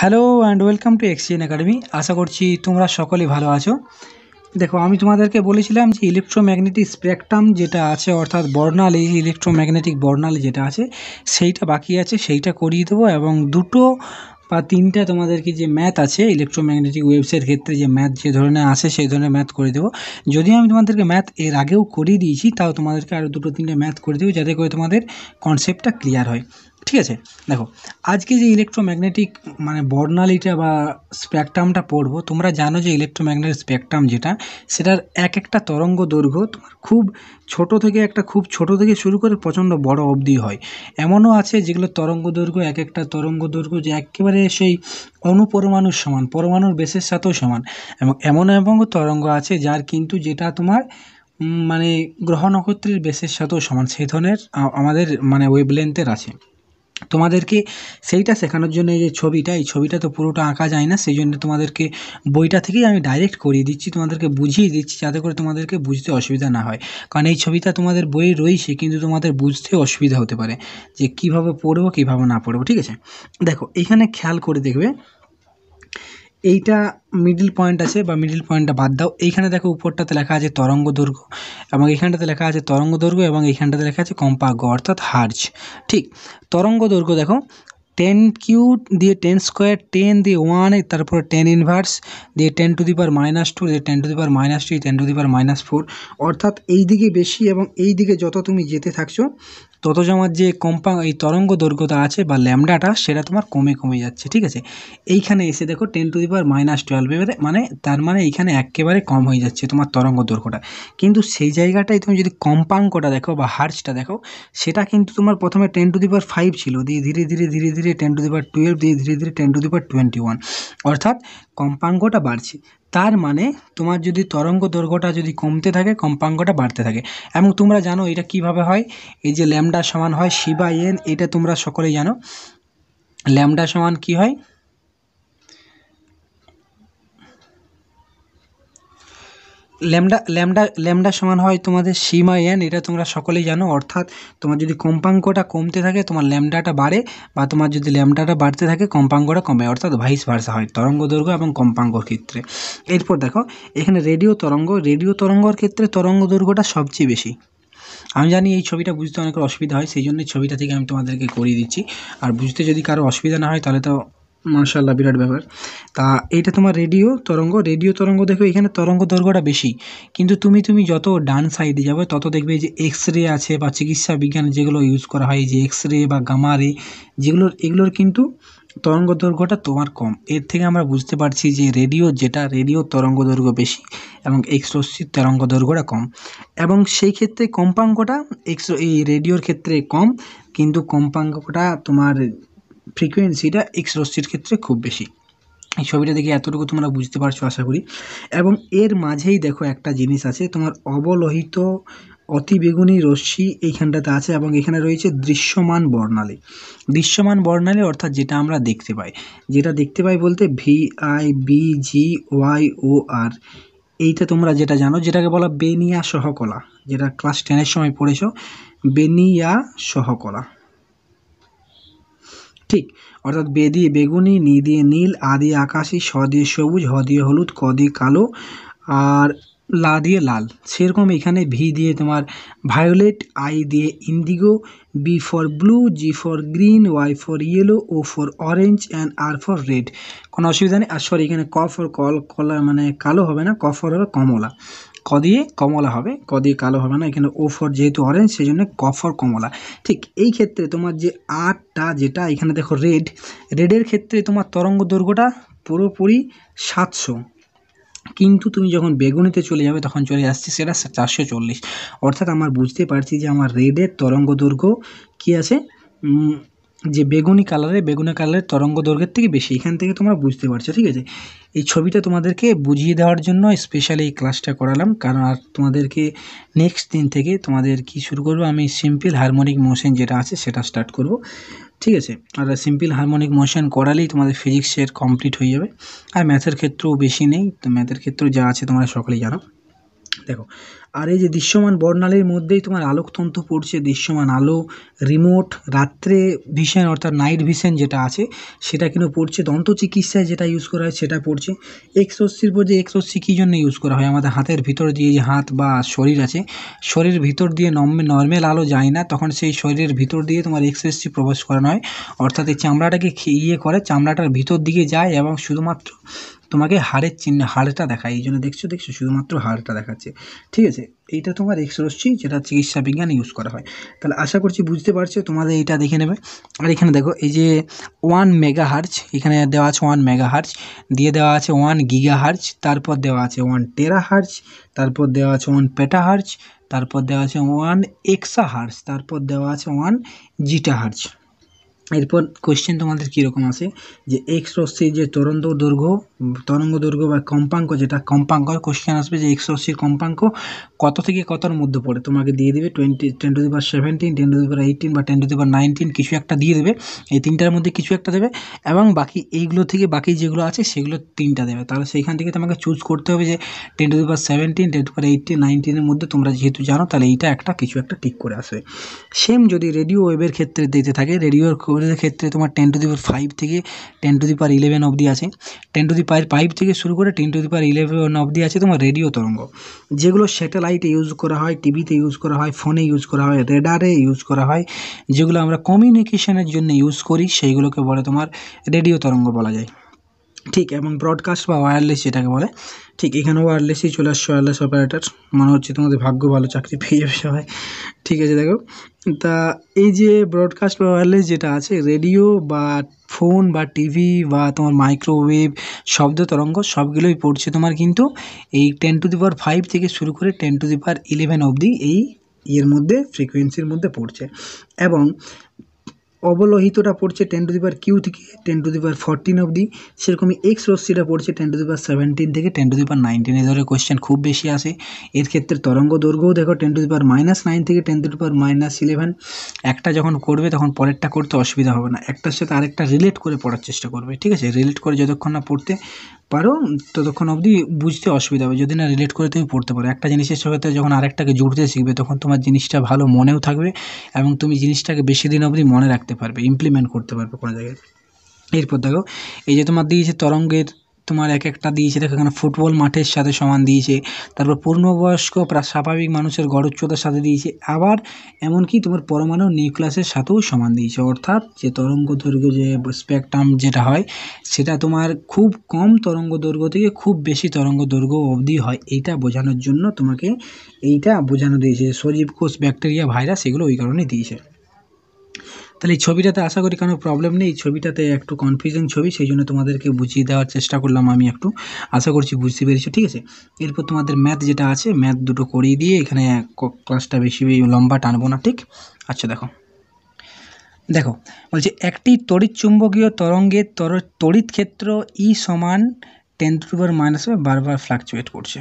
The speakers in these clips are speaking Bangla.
hello and welcome to Exchange Academy আশা করছি তোমরা সকলেই ভালো আছো দেখো আমি তোমাদেরকে বলেছিলাম যে ইলেকট্রোম্যাগনেটিক স্পেকট্রাম যেটা আছে অর্থাৎ বর্ণালি ইলেকট্রোম্যাগনেটিক বর্ণালী যেটা আছে সেইটা বাকি আছে সেইটা করিয়ে দেবো এবং দুটো বা তিনটা তোমাদেরকে যে ম্যাথ আছে ইলেকট্রোম্যাগনেটিক ওয়েবসের ক্ষেত্রে যে ম্যাথ যে ধরনের আসে সেই ধরনের ম্যাথ করে দেবো যদি আমি তোমাদেরকে ম্যাথ এর আগেও করিয়ে দিয়েছি তাও তোমাদেরকে আরও দুটো তিনটে ম্যাথ করে দেবো যাতে করে তোমাদের কনসেপ্টটা ক্লিয়ার হয় ঠিক আছে দেখো আজকে যে ইলেকট্রোম্যাগনেটিক মানে বর্ণালীটা বা স্প্যাকট্রামটা পড়বো তোমরা জানো যে ইলেকট্রোম্যাগনেটিক স্প্যাকট্রাম যেটা সেটার এক একটা তরঙ্গ দৈর্ঘ্য তোমার খুব ছোট থেকে একটা খুব ছোট থেকে শুরু করে প্রচণ্ড বড় অবধি হয় এমনও আছে যেগুলো তরঙ্গ দৈর্ঘ্য এক একটা তরঙ্গ দৈর্ঘ্য যে একেবারে সেই অনুপরমাণুর সমান পরমাণুর বেশের সাথেও সমান এবং এমন এবং তরঙ্গ আছে যার কিন্তু যেটা তোমার মানে গ্রহ নক্ষত্রের বেশের সাথেও সমান সেই ধরনের আমাদের মানে ওয়েবলেন্থের আছে তোমাদেরকে সেইটা শেখানোর জন্য যে ছবিটা এই ছবিটা তো পুরোটা আঁকা যায় না সেই জন্য তোমাদেরকে বইটা থেকেই আমি ডাইরেক্ট করিয়ে দিচ্ছি তোমাদেরকে বুঝিয়ে দিচ্ছি যাতে করে তোমাদেরকে বুঝতে অসুবিধা না হয় কারণ এই ছবিটা তোমাদের বইয়ে রয়েছে কিন্তু তোমাদের বুঝতে অসুবিধা হতে পারে যে কীভাবে পড়বো কীভাবে না পড়বো ঠিক আছে দেখো এখানে খেয়াল করে দেখবে এইটা মিডিল পয়েন্ট আছে বা মিডিল পয়েন্টটা বাদ দাও এইখানে দেখো উপরটাতে লেখা আছে তরঙ্গ দৈর্ঘ্য এবং এখানটাতে লেখা আছে তরঙ্গ দৈর্ঘ্য এবং এইখানটাতে লেখা আছে কম্পাগ অর্থাৎ হার্জ ঠিক তরঙ্গ দৈর্ঘ্য দেখো টেন কিউ দিয়ে টেন স্কোয়ার টেন দিয়ে ওয়ান তারপরে টেন ইনভার্স দিয়ে ten to the power minus two দিয়ে ten to the power minus three ten to the power minus four অর্থাৎ এই দিকে বেশি এবং এই দিকে যত তুমি যেতে থাকছো তত তোমার যে কম্পা এই তরঙ্গ দৈর্ঘ্যতা আছে বা ল্যামডাটা সেটা তোমার কমে কমে যাচ্ছে ঠিক আছে এইখানে এসে দেখো ten to the power minus twelve এবারে মানে তার মানে এইখানে একেবারে কম হয়ে যাচ্ছে তোমার তরঙ্গ দৈর্ঘ্যটা কিন্তু সেই জায়গাটাই তুমি যদি কম্পাঙ্কটা দেখো বা হার্চটা দেখো সেটা কিন্তু তোমার প্রথমে ten to the power five ছিল দিয়ে ধীরে ধীরে ধীরে ধীরে ten to the power twelve দিয়ে ধীরে ধীরে ten to the power twenty one অর্থাৎ কম্পাঙ্কটা বাড়ছে তার মানে তোমার যদি তরঙ্গ দৈর্ঘ্যটা যদি কমতে থাকে কম্পাঙ্কটা বাড়তে থাকে এবং তোমরা জানো এটা কিভাবে হয় এই যে ল্যামডা সমান হয় শিবা এন এটা তোমরা সকলেই জানো ল্যামডা সমান কি হয় ল্যামডা ল্যামডা ল্যামডা সমান হয় তোমাদের সীমা এন এটা তোমরা সকলেই জানো অর্থাৎ তোমার যদি কম্পাঙ্কটা কমতে থাকে তোমার ল্যামডাটা বাড়ে বা তোমার যদি ল্যামডাটা বাড়তে থাকে কম্পাঙ্কটা কমে অর্থাৎ ভাইস ভার্সা হয় তরঙ্গ দৈর্ঘ্য এবং কম্পাঙ্কর ক্ষেত্রে এরপর দেখো এখানে রেডিও তরঙ্গ রেডিও তরঙ্গর ক্ষেত্রে তরঙ্গ দৈর্ঘ্যটা সবচেয়ে বেশি আমি জানি এই ছবিটা বুঝতে অনেকের অসুবিধা হয় সেই জন্য ছবিটা থেকে আমি তোমাদেরকে করিয়ে দিচ্ছি আর বুঝতে যদি কারো অসুবিধা না হয় তাহলে তো মার্শাল্লাহ বিরাট ব্যাপার তা এটা তোমার রেডিও তরঙ্গ রেডিও তরঙ্গ দেখো এখানে তরঙ্গ দৈর্ঘ্যটা বেশি কিন্তু তুমি তুমি যত ডান সাইডে যাবে তত দেখবে যে এক্স রে আছে বা চিকিৎসা বিজ্ঞান যেগুলো ইউজ করা হয় যে এক্স রে বা গামা রে যেগুলোর এগুলোর কিন্তু তরঙ্গ দৈর্ঘ্যটা তোমার কম এর থেকে আমরা বুঝতে পারছি যে রেডিও যেটা রেডিও তরঙ্গ দৈর্ঘ্য বেশি এবং এক্সরশ্মির তরঙ্গ দৈর্ঘ্যটা কম এবং সেই ক্ষেত্রে কম্পাঙ্কটা এক্স এই রেডিওর ক্ষেত্রে কম কিন্তু কম্পাঙ্কটা তোমার ফ্রিকোয়েন্সিটা এক্স রশ্মির ক্ষেত্রে খুব বেশি এই ছবিটা দেখে এতটুকু তোমরা বুঝতে পারছো আশা করি এবং এর মাঝেই দেখো একটা জিনিস আছে তোমার অবলোহিত অতি বেগুনি রশ্মি এইখানটাতে আছে এবং এখানে রয়েছে দৃশ্যমান বর্ণালী দৃশ্যমান বর্ণালী অর্থাৎ যেটা আমরা দেখতে পাই যেটা দেখতে পাই বলতে V I B G Y O R এইটা তোমরা যেটা জানো যেটাকে বলা বেনিয়া সহকলা যেটা ক্লাস টেনের সময় পড়েছো বেনিয়া সহকলা ঠিক অর্থাৎ বে দিয়ে বেগুনি নি দিয়ে নীল আ দিয়ে আকাশি স দিয়ে সবুজ হ দিয়ে হলুদ ক দিয়ে কালো আর লা দিয়ে লাল সেরকম এখানে ভি দিয়ে তোমার ভায়োলেট আই দিয়ে indigo B for blue G for green Y for yellow O for orange and R for red কোনো অসুবিধা নেই আর সরি এখানে ক ফর কল কলা মানে কালো হবে না ক ফর হবে কমলা ক দিয়ে কমলা হবে ক দিয়ে কালো হবে না এখানে ও ফর যেহেতু অরেঞ্জ সেই জন্য ক ফর কমলা ঠিক এই ক্ষেত্রে তোমার যে আটটা যেটা এখানে দেখো রেড রেডের ক্ষেত্রে তোমার তরঙ্গ দৈর্ঘ্যটা পুরোপুরি সাতশো কিন্তু তুমি যখন বেগুনিতে চলে যাবে তখন চলে আসছে সেটা চারশো চল্লিশ অর্থাৎ আমার বুঝতে পারছি যে আমার রেডের তরঙ্গ দৈর্ঘ্য কী আছে যে বেগুনি কালারে বেগুনি কালারের তরঙ্গ দৈর্ঘ্যের থেকে বেশি এখান থেকে তোমরা বুঝতে পারছো ঠিক আছে এই ছবিটা তোমাদেরকে বুঝিয়ে দেওয়ার জন্য স্পেশালি এই ক্লাসটা করালাম কারণ আর তোমাদেরকে নেক্সট দিন থেকে তোমাদের কি শুরু করব আমি সিম্পল হারমোনিক মোশন যেটা আছে সেটা স্টার্ট করব ঠিক আছে আর সিম্পল হারমোনিক মোশন করালেই তোমাদের ফিজিক্সের কমপ্লিট হয়ে যাবে আর ম্যাথের ক্ষেত্রেও বেশি নেই তো ম্যাথের ক্ষেত্রেও যা আছে তোমরা সকলেই জানো দেখো আর এই যে দৃশ্যমান বর্ণালীর মধ্যেই তোমার আলোকতন্ত্র পড়ছে দৃশ্যমান আলো রিমোট রাত্রে ভিশন অর্থাৎ নাইট ভিশন যেটা আছে সেটা কিন্তু পড়ছে দন্ত চিকিৎসায় যেটা ইউজ করা হয় সেটা পড়ছে এক্সরসির পর যে এক্সরসি কী জন্য ইউজ করা হয় আমাদের হাতের ভিতর দিয়ে যে হাত বা শরীর আছে শরীরের ভিতর দিয়ে নর্মেল আলো যায় না তখন সেই শরীরের ভিতর দিয়ে তোমার এক্সরসি প্রবেশ করানো হয় অর্থাৎ এই চামড়াটাকে ইয়ে করে চামড়াটার ভিতর দিকে যায় এবং শুধুমাত্র তোমাকে হাড়ের চিহ্ন হাড়টা দেখায় এই জন্য দেখছো দেখছো শুধুমাত্র হাড়টা দেখাচ্ছে ঠিক আছে এইটা তোমার এক্স রশ্মি যেটা চিকিৎসা বিজ্ঞান ইউজ করা হয় তাহলে আশা করছি বুঝতে পারছো তোমাদের এইটা দেখে নেবে আর এখানে দেখো এই যে ওয়ান মেগা হার্চ এখানে দেওয়া আছে ওয়ান মেগা হার্চ দিয়ে দেওয়া আছে ওয়ান গিগা হার্চ তারপর দেওয়া আছে ওয়ান টেরা হার্চ তারপর দেওয়া আছে ওয়ান পেটা হার্চ তারপর দেওয়া আছে ওয়ান এক্সা হার্চ তারপর দেওয়া আছে ওয়ান জিটা হার্চ এরপর কোয়েশ্চেন তোমাদের কীরকম আছে যে এক্স রশ্মির যে তরঙ্গ দৈর্ঘ্য তরঙ্গ দৈর্ঘ্য বা কম্পাঙ্ক যেটা কম্পাঙ্ক কোয়েশ্চেন আসবে যে এক্স রশ্মির কম্পাঙ্ক কত থেকে কতর মধ্যে পড়ে তোমাকে দিয়ে দেবে twenty ten to the power seventeen ten to the power eighteen বা টেন টু দিবার নাইনটিন কিছু একটা দিয়ে দেবে এই তিনটার মধ্যে কিছু একটা দেবে এবং বাকি এইগুলো থেকে বাকি যেগুলো আছে সেগুলো তিনটা দেবে তাহলে সেইখান থেকে তোমাকে চুজ করতে হবে যে ten to the power seventeen ten to the power eighteen নাইনটিনের মধ্যে তোমরা যেহেতু জানো তাহলে এইটা একটা কিছু একটা ঠিক করে আসবে সেম যদি রেডিও ওয়েবের ক্ষেত্রে দিতে থাকে রেডিওর কবিতাদের ক্ষেত্রে তোমার ten to the power five থেকে ten to the power eleven অবধি আছে ten to the power five থেকে শুরু করে ten to the power eleven অবধি আছে তোমার রেডিও তরঙ্গ যেগুলো স্যাটেলাইটে ইউজ করা হয় টিভিতে ইউজ করা হয় ফোনে ইউজ করা হয় রেডারে ইউজ করা হয় যেগুলো আমরা কমিউনিকেশনের জন্য ইউজ করি সেইগুলোকে বলে তোমার রেডিও তরঙ্গ বলা যায় ঠিক এবং ব্রডকাস্ট বা ওয়্যারলেস যেটাকে বলে ঠিক এখানে ওয়্যারলেসই চলে আসছে ওয়্যারলেস অপারেটার মনে হচ্ছে তোমাদের ভাগ্য ভালো চাকরি পেয়ে যাবে সবাই ঠিক আছে দেখো তা এই যে ব্রডকাস্ট বা ওয়্যারলেস যেটা আছে রেডিও বা ফোন বা টিভি বা তোমার মাইক্রোওয়েভ শব্দ তরঙ্গ সবগুলোই পড়ছে তোমার কিন্তু এই ten to the power five থেকে শুরু করে ten to the power eleven অবধি এই ইয়ের মধ্যে ফ্রিকোয়েন্সির মধ্যে পড়ছে এবং অবলোহিতটা পড়ছে ten to the power Q থেকে ten to the power fourteen অবধি সেরকমই এক্স রশ্মিটা পড়ছে ten to the power seventeen থেকে ten to the power nineteen এ ধরে কোয়েশ্চেন খুব বেশি আসে এর ক্ষেত্রে তরঙ্গ দৈর্ঘ্যও দেখো ten to the power minus nine থেকে ten to the power minus eleven একটা যখন করবে তখন পরেরটা করতে অসুবিধা হবে না একটার সাথে আরেকটা রিলেট করে পড়ার চেষ্টা করবে ঠিক আছে রিলেট করে যতক্ষণ না পড়তে পারো ততক্ষণ অবধি বুঝতে অসুবিধা হবে যদি না রিলেট করে তুমি পড়তে পারো একটা জিনিসের সাথে যখন আরেকটাকে জুড়তে শিখবে তখন তোমার জিনিসটা ভালো মনেও থাকবে এবং তুমি জিনিসটাকে বেশি দিন অবধি মনে রাখতে করতে পারবে ইমপ্লিমেন্ট করতে পারবে কোনো জায়গায় এরপর দেখো এই যে তোমার দিয়েছে তরঙ্গের তোমার এক একটা দিয়েছে দেখো এখানে ফুটবল মাঠের সাথে সমান দিয়েছে তারপর পূর্ণবয়স্ক প্রায় স্বাভাবিক মানুষের গড় উচ্চতার সাথে দিয়েছে আবার এমনকি তোমার পরমাণু নিউক্লাসের সাথেও সমান দিয়েছে অর্থাৎ যে তরঙ্গ দৈর্ঘ্য যে স্পেকট্রাম যেটা হয় সেটা তোমার খুব কম তরঙ্গ দৈর্ঘ্য থেকে খুব বেশি তরঙ্গ দৈর্ঘ্য অবধি হয় এইটা বোঝানোর জন্য তোমাকে এইটা বোঝানো দিয়েছে সজীব কোষ ব্যাকটেরিয়া ভাইরাস এগুলো ওই কারণে দিয়েছে তাহলে এই ছবিটাতে আশা করি কোনো প্রবলেম নেই ছবিটাতে একটু কনফিউজিং ছবি সেই জন্য তোমাদেরকে বুঝিয়ে দেওয়ার চেষ্টা করলাম আমি একটু আশা করছি বুঝতে পেরেছি ঠিক আছে এরপর তোমাদের ম্যাথ যেটা আছে ম্যাথ দুটো করিয়ে দিয়ে এখানে ক্লাসটা বেশি লম্বা টানবো না ঠিক আচ্ছা দেখো দেখো বলছে একটি তড়িৎ চুম্বকীয় তরঙ্গের তর তড়িৎ ক্ষেত্র ই e সমান টেন টু পাওয়ার মাইনাস বারবার ফ্লাকচুয়েট করছে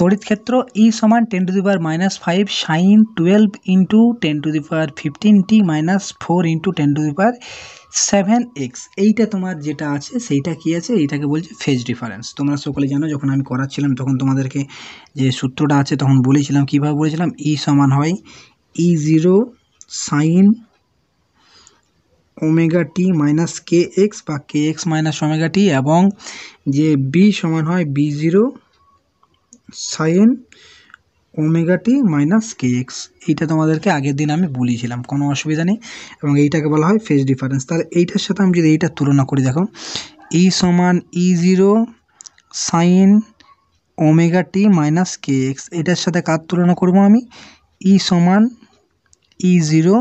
তড়িৎ ক্ষেত্র ই e সমান ten to the power minus five sine twelve into ten to the power fifteen T minus four into ten to the power seven X এইটা তোমার যেটা আছে সেইটা কি আছে এইটাকে বলছে ফেজ ডিফারেন্স তোমরা সকলে জানো যখন আমি করাচ্ছিলাম তখন তোমাদেরকে যে সূত্রটা আছে তখন বলেছিলাম কীভাবে বলেছিলাম ই e সমান হয় E zero sine omega T minus K X বা K X minus omega T এবং যে বি সমান হয় B zero sine omega T minus K X এইটা তোমাদেরকে আগের দিন আমি বলেছিলাম কোনো অসুবিধা নেই এবং এইটাকে বলা হয় ফেস ডিফারেন্স তাহলে এইটার সাথে আমি যদি এইটা তুলনা করি দেখো ই e সমান E zero sine omega T minus K X এটার সাথে কার তুলনা করব আমি ই e সমান E zero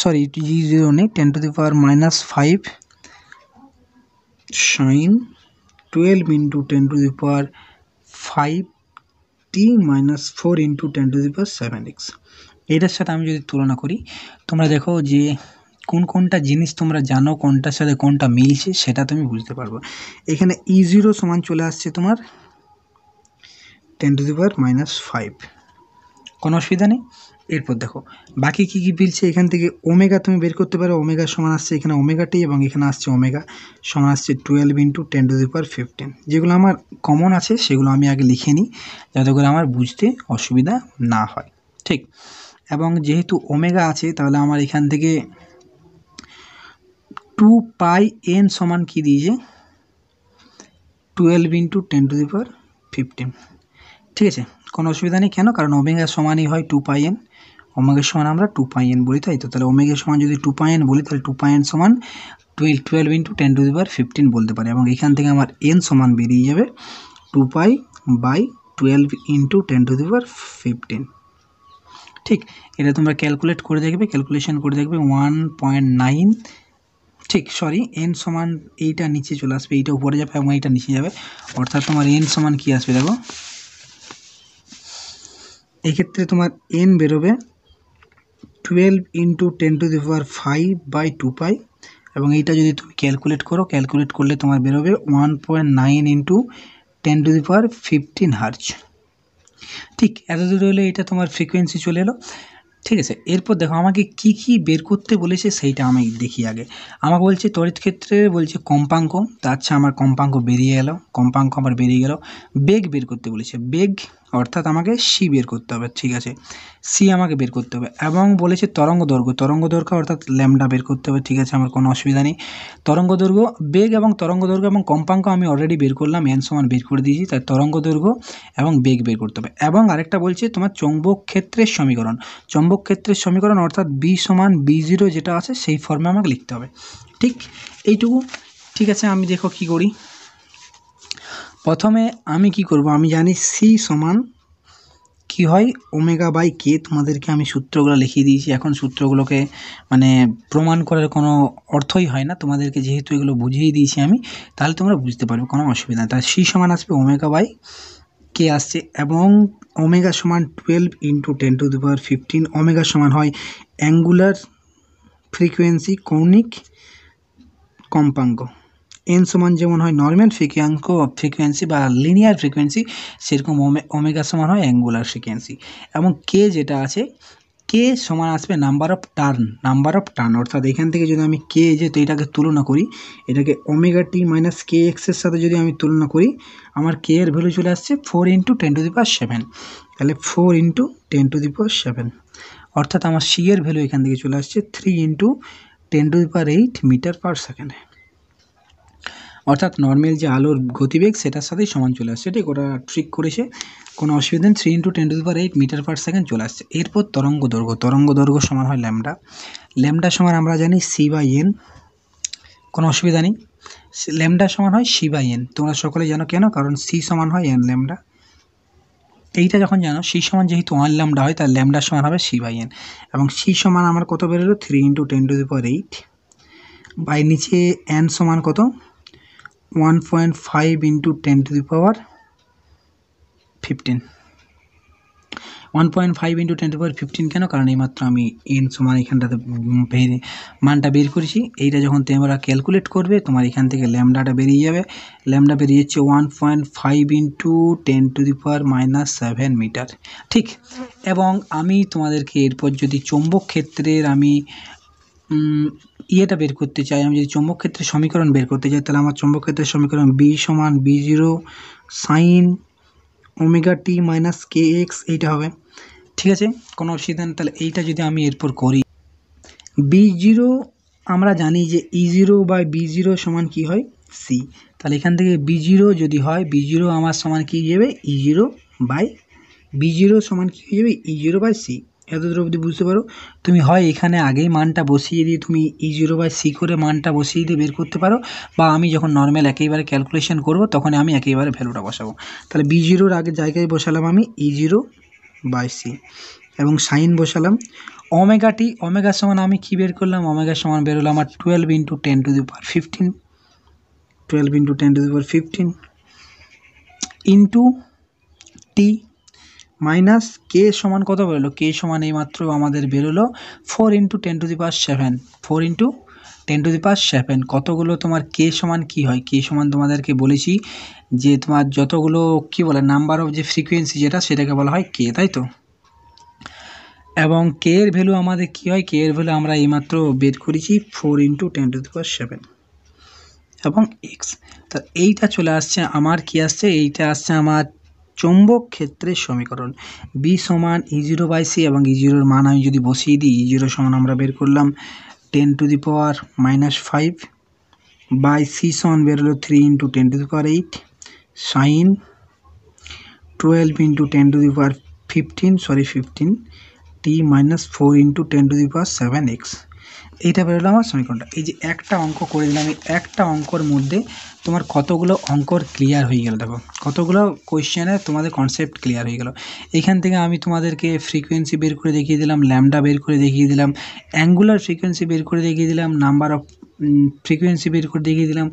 sorry E zero নেই ten to the power minus five sine 12 into 10 to the power 5 t minus 4 into 10 to the power 7x এটার সাথে আমি যদি তুলনা করি তোমরা দেখো যে কোন কোনটা জিনিস তোমরা জানো কোনটার সাথে কোনটা মিলছে সেটা তুমি বুঝতে পারবো এখানে ই e জিরো সমান চলে আসছে তোমার ten to the power minus five কোনো অসুবিধা নেই এরপর দেখো বাকি কী কী বিলছে এখান থেকে ওমেগা তুমি বের করতে পারো ওমেগা সমান আসছে এখানে ওমেগাটি এবং এখানে আসছে ওমেগা সমান আসছে twelve into ten to the power fifteen যেগুলো আমার কমন আছে সেগুলো আমি আগে লিখে নিই যাতে করে আমার বুঝতে অসুবিধা না হয় ঠিক এবং যেহেতু ওমেগা আছে তাহলে আমার এখান থেকে টু পাই এন সমান কী দিয়েছে twelve into ten to the power fifteen ঠিক আছে কোনো অসুবিধা নেই কেন কারণ ওমেগা সমানই হয় টু পাই এন অমেঘের সমান আমরা টু পাই এন বলি তাই তো তাহলে অমেঘের সমান যদি টু পাই এন বলি তাহলে টু পাই এন সমান twelve twelve into ten to the power fifteen বলতে পারি এবং এখান থেকে আমার এন সমান বেরিয়ে যাবে two pi by twelve into ten to the power fifteen ঠিক এটা তোমরা ক্যালকুলেট করে দেখবে ক্যালকুলেশন করে দেখবে ওয়ান পয়েন্ট নাইন ঠিক সরি এন সমান এইটা নিচে চলে আসবে এইটা উপরে যাবে এবং এইটা নিচে যাবে অর্থাৎ তোমার এন সমান কি আসবে দেখো এক্ষেত্রে তোমার এন বেরোবে twelve into ten to the power five by two pi এবং এইটা যদি তুমি ক্যালকুলেট করো ক্যালকুলেট করলে তোমার বেরোবে one point nine into ten to the power fifteen hertz ঠিক এত দূর হলে এটা তোমার ফ্রিকোয়েন্সি চলে এলো ঠিক আছে এরপর দেখো আমাকে কি কি বের করতে বলেছে সেইটা আমি দেখি আগে আমাকে বলছে তড়িৎ ক্ষেত্রে বলছে কম্পাঙ্ক তা আচ্ছা আমার কম্পাঙ্ক বেরিয়ে গেল কম্পাঙ্ক আমার বেরিয়ে গেল বেগ বের করতে বলেছে বেগ অর্থাৎ আমাকে সি বের করতে হবে ঠিক আছে সি আমাকে বের করতে হবে এবং বলেছে তরঙ্গ দৈর্ঘ্য তরঙ্গ দৈর্ঘ্য অর্থাৎ ল্যামডা বের করতে হবে ঠিক আছে আমার কোনো অসুবিধা নেই তরঙ্গ দৈর্ঘ্য বেগ এবং তরঙ্গ দৈর্ঘ্য এবং কম্পাঙ্ক আমি অলরেডি বের করলাম এন সমান বের করে দিয়েছি তাই তরঙ্গ দৈর্ঘ্য এবং বেগ বের করতে হবে এবং আরেকটা বলছে তোমার চৌম্বক ক্ষেত্রের সমীকরণ চৌম্বক ক্ষেত্রের সমীকরণ অর্থাৎ বি সমান বি জিরো যেটা আছে সেই ফর্মে আমাকে লিখতে হবে ঠিক এইটুকু ঠিক আছে আমি দেখো কি করি প্রথমে আমি কি করব আমি জানি সি সমান কি হয় ওমেগা বাই কে তোমাদেরকে আমি সূত্রগুলো লিখিয়ে দিয়েছি এখন সূত্রগুলোকে মানে প্রমাণ করার কোনো অর্থই হয় না তোমাদেরকে যেহেতু এগুলো বুঝিয়ে দিয়েছি আমি তাহলে তোমরা বুঝতে পারবে কোনো অসুবিধা তার সি সমান আসবে ওমেগা বাই কে আসছে এবং ওমেগা সমান twelve into ten to the power fifteen omega সমান হয় অ্যাঙ্গুলার ফ্রিকুয়েন্সি কৌণিক কম্পাঙ্ক এন সমান যেমন হয় নর্মাল ফ্রিকাঙ্ক ফ্রিকোয়েন্সি বা লিনিয়ার ফ্রিকোয়েন্সি সেরকম ওমেগা সমান হয় অ্যাঙ্গুলার ফ্রিকোয়েন্সি এবং কে যেটা আছে কে সমান আসবে number of turn number of turn অর্থাৎ এখান থেকে যদি আমি কে যে তো এটাকে তুলনা করি এটাকে ওমেগা টি মাইনাস কে এক্সের সাথে যদি আমি তুলনা করি আমার কে এর ভ্যালু চলে আসছে four into ten to the power seven তাহলে four into ten to the power seven অর্থাৎ আমার সি এর ভ্যালু এখান থেকে চলে আসছে three into ten to the power eight metre per সেকেন্ডে অর্থাৎ নর্মাল যে আলোর গতিবেগ সেটার সাথেই সমান চলে আসছে ঠিক ওটা ট্রিক করেছে কোনো অসুবিধা নেই three into ten to power eight metre per second চলে আসছে এরপর তরঙ্গ দৈর্ঘ্য তরঙ্গ দৈর্ঘ্য সমান হয় ল্যামডা ল্যামডা সমান আমরা জানি সি বাই এন কোনো অসুবিধা নেই ল্যামডা সমান হয় সি বাই এন তোমরা সকলে জানো কেন কারণ সি সমান হয় এন ল্যামডা এইটা যখন জানো সি সমান যেহেতু ওয়ান ল্যামডা হয় তার ল্যামডা সমান হবে সি বাই এন এবং সি সমান আমার কত বেরোলো three into ten to the power eight by নিচে এন সমান কত one point five into ten to the power fifteen one point five into ten to power fifteen কেন কারণ এইমাত্র আমি এন সমান এখানটাতে মানটা বের করেছি এইটা যখন তোমরা ক্যালকুলেট করবে তোমার এখান থেকে ল্যামডাটা বেরিয়ে যাবে ল্যামডা বেরিয়ে যাচ্ছে one point five into ten to the power minus seven metre ঠিক এবং আমি তোমাদেরকে এরপর যদি চৌম্বক ক্ষেত্রের আমি ইয়েটা বের করতে চাই আমি যদি চুম্বক ক্ষেত্রের সমীকরণ বের করতে চাই তাহলে আমার চৌম্বক ক্ষেত্রের সমীকরণ বি সমান B zero sine omega T minus K X এইটা হবে ঠিক আছে কোনো অসুবিধা নেই তাহলে এইটা যদি আমি এরপর করি বি জিরো আমরা জানি যে E zero by B zero সমান কী হয় সি তাহলে এখান থেকে বি জিরো যদি হয় বি জিরো আমার সমান কী যাবে E zero by B zero সমান কী হয়ে যাবে ই জিরো বাই সি এতদূর অবধি বুঝতে পারো তুমি হয় এখানে আগেই মানটা বসিয়ে দিয়ে তুমি ই জিরো বাই সি করে মানটা বসিয়ে দিয়ে বের করতে পারো বা আমি যখন নর্মাল একেবারে ক্যালকুলেশন করব তখন আমি একেবারে ভ্যালুটা বসাবো তাহলে বি জিরোর আগে জায়গায় বসালাম আমি ই জিরো বাই সি এবং সাইন বসালাম অমেগাটি অমেগা সমান আমি কি বের করলাম অমেগা সমান বেরোলো আমার twelve into ten to the power fifteen twelve into ten to the power fifteen into T minus K সমান কত বেরোলো কে সমান এইমাত্র আমাদের বেরোলো four into ten to the power seven four into ten to the power seven কতগুলো তোমার কে সমান কি হয় কে সমান তোমাদেরকে বলেছি যে তোমার যতগুলো কি বলে নাম্বার অফ যে ফ্রিকোয়েন্সি যেটা সেটাকে বলা হয় কে তাই তো এবং কে এর ভ্যালু আমাদের কি হয় কে এর ভ্যালু আমরা এইমাত্র বের করেছি four into ten to the power seven এবং এক্স তা এইটা চলে আসছে আমার কি আসছে এইটা আসছে আমার চৌম্বক ক্ষেত্রের সমীকরণ বি সমান ই জিরো বাই সি এবং ই e জিরোর মান আমি যদি বসিয়ে দিই ই e জিরো সমান আমরা বের করলাম ten to the power minus five by C সমান বেরোলো three into ten to the power eight sine twelve into ten to the power fifteen sorry fifteen T minus four into ten to the power seven X এইটা বেরোলো আমার সমীকরণটা এই যে একটা অঙ্ক করে দিলাম এই একটা অঙ্কর মধ্যে তোমার কতগুলো অঙ্কর ক্লিয়ার হয়ে গেল দেখো কতগুলো কোয়েশ্চেনে তোমাদের কনসেপ্ট ক্লিয়ার হয়ে গেল এখান থেকে আমি তোমাদেরকে ফ্রিকোয়েন্সি বের করে দেখিয়ে দিলাম ল্যামডা বের করে দেখিয়ে দিলাম অ্যাঙ্গুলার ফ্রিকোয়েন্সি বের করে দেখিয়ে দিলাম নাম্বার অফ ফ্রিকোয়েন্সি বের করে দেখিয়ে দিলাম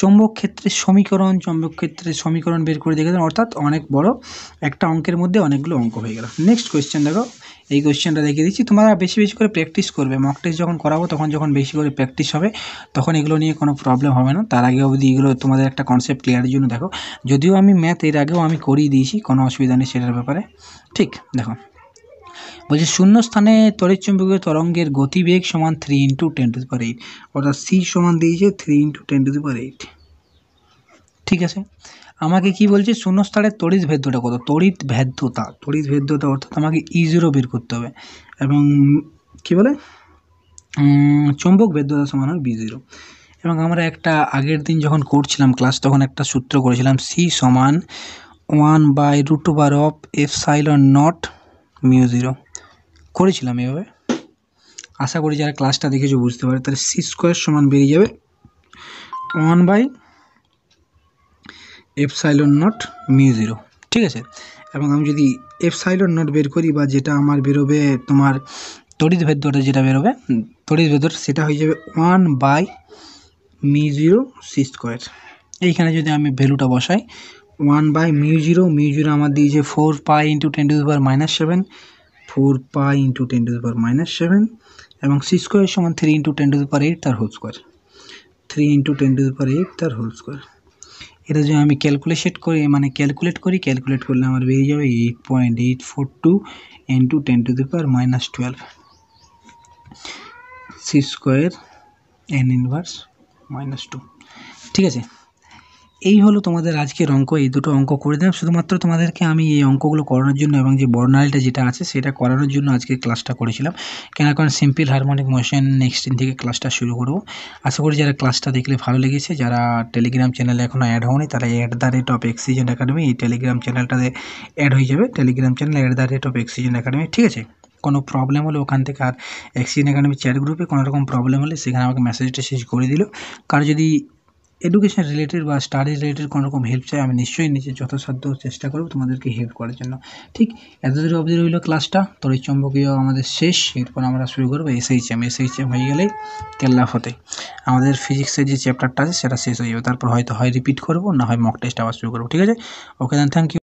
চৌম্বক ক্ষেত্রে সমীকরণ চৌম্বক ক্ষেত্রে সমীকরণ বের করে দেখে অর্থাৎ অনেক বড় একটা অঙ্কের মধ্যে অনেকগুলো অঙ্ক হয়ে গেল নেক্সট কোয়েশ্চেন দেখো এই কোয়েশ্চেনটা দেখিয়ে দিচ্ছি তোমরা বেশি বেশি করে প্র্যাকটিস করবে মক টেস্ট যখন করাবো তখন যখন বেশি করে প্র্যাকটিস হবে তখন এগুলো নিয়ে কোনো প্রবলেম হবে না তার আগে অবধি এগুলো তোমাদের একটা কনসেপ্ট ক্লিয়ারের জন্য দেখো যদিও আমি ম্যাথ এর আগেও আমি করিয়ে দিয়েছি কোনো অসুবিধা নেই সেটার ব্যাপারে ঠিক দেখো বলছে শূন্য স্থানে তড়িৎচুম্বকীয় তরঙ্গের গতিবেগ সমান three into ten to power eight অর্থাৎ সি সমান দিয়েছে three into ten to power eight ঠিক আছে আমাকে কি বলছে শূন্যস্থানের তড়িৎ ভেদ্যটা কত তড়িৎ ভেদ্যতা তড়িৎ ভেদ্যতা অর্থাৎ আমাকে ইজিরো e বের করতে হবে এবং কি বলে চম্বক ভেদ্যতা সমান হয় বি জিরো এবং আমরা একটা আগের দিন যখন করছিলাম ক্লাস তখন একটা সূত্র করেছিলাম সি সমান one by root bar of epsilon not mu zero করেছিলাম এভাবে আশা করি যারা ক্লাসটা দেখেছো বুঝতে পারে তাহলে সি স্কোয়ার সমান বেরিয়ে যাবে one by epsilon not mu zero ঠিক আছে এবং আমি যদি এফসাইলন নট বের করি বা যেটা আমার বেরোবে তোমার তড়িৎ ভেদ্যটা যেটা বেরোবে তড়িৎ ভেদ্যটা সেটা হয়ে যাবে one by mu zero c square এইখানে যদি আমি ভ্যালুটা বসাই one by mu zero mu zero আমার দিয়েছে four pi into ten to power minus seven four pi into ten to power minus seven এবং সি স্কোয়ার সমান three into ten to power eight তার whole square three into ten to power eight তার হোল স্কোয়ার এটা যদি আমি ক্যালকুলেশন করি মানে ক্যালকুলেট করি ক্যালকুলেট করলে আমার বেরিয়ে যাবে eight point eight four two n two ten to the power minus twelve c square n inverse minus two ঠিক আছে এই হলো তোমাদের আজকের অঙ্ক এই দুটো অঙ্ক করে দিলাম শুধুমাত্র তোমাদেরকে আমি এই অঙ্কগুলো করানোর জন্য এবং যে বর্ণালীটা যেটা আছে সেটা করানোর জন্য আজকে ক্লাসটা করেছিলাম কেন কারণ সিম্পল হারমোনিক মোশন নেক্সট দিন থেকে ক্লাসটা শুরু করব আশা করি যারা ক্লাসটা দেখলে ভালো লেগেছে যারা টেলিগ্রাম চ্যানেলে এখনও অ্যাড হওনি তারা at the rate of Exigen academy এই টেলিগ্রাম চ্যানেলটাতে অ্যাড হয়ে যাবে Telegram channel at the rate of Exigen academy ঠিক আছে কোনো প্রবলেম হলে ওখান থেকে আর এক্সিজেন একাডেমি চ্যাট গ্রুপে কোনো রকম প্রবলেম হলে সেখানে আমাকে মেসেজটা শেষ করে দিল কারো যদি এডুকেশান রিলেটেড বা স্টাডি রিলেটেড কোনো রকম হেল্প চাই আমি নিশ্চয়ই নিজের যথাসাধ্য চেষ্টা করবো তোমাদেরকে হেল্প করার জন্য ঠিক এতদূর অবধি রইল ক্লাসটা তোর এই চম্বকীয় আমাদের শেষ এরপর আমরা শুরু করবো এসএইচএম এসএইচএম হয়ে গেলেই কেল্লা হতে আমাদের ফিজিক্সের যে চ্যাপ্টারটা আছে সেটা শেষ হয়ে যাবে তারপর হয়তো হয় রিপিট করবো না হয় মক টেস্ট আবার শুরু করবো ঠিক আছে ওকে দেন থ্যাংক ইউ